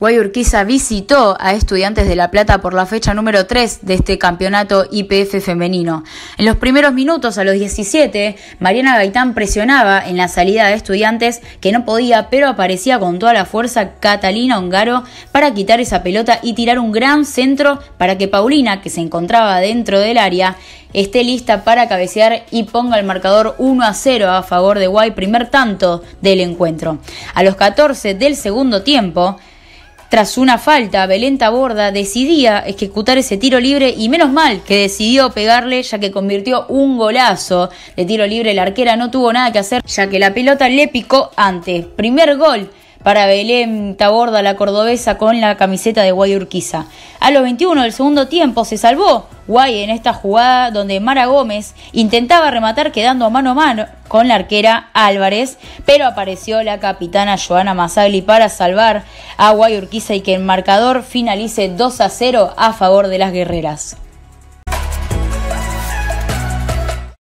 Urquiza visitó a Estudiantes de La Plata por la fecha número 3 de este campeonato IPF femenino. En los primeros minutos, a los 17, Mariana Gaitán presionaba en la salida de Estudiantes, que no podía, pero aparecía con toda la fuerza Catalina Ongaro para quitar esa pelota y tirar un gran centro para que Paulina, que se encontraba dentro del área, esté lista para cabecear y ponga el marcador 1 a 0 a favor de Guay, primer tanto del encuentro. A los 14 del segundo tiempo, tras una falta, Belenta borda decidía ejecutar ese tiro libre y menos mal que decidió pegarle ya que convirtió un golazo de tiro libre. La arquera no tuvo nada que hacer ya que la pelota le picó antes. Primer gol para Belén Taborda, la cordobesa, con la camiseta de Guay Urquiza. A los 21 del segundo tiempo se salvó Guay en esta jugada donde Mara Gómez intentaba rematar quedando mano a mano con la arquera Álvarez, pero apareció la capitana Joana Masagli para salvar a Guay Urquiza y que el marcador finalice 2 a 0 a favor de las guerreras.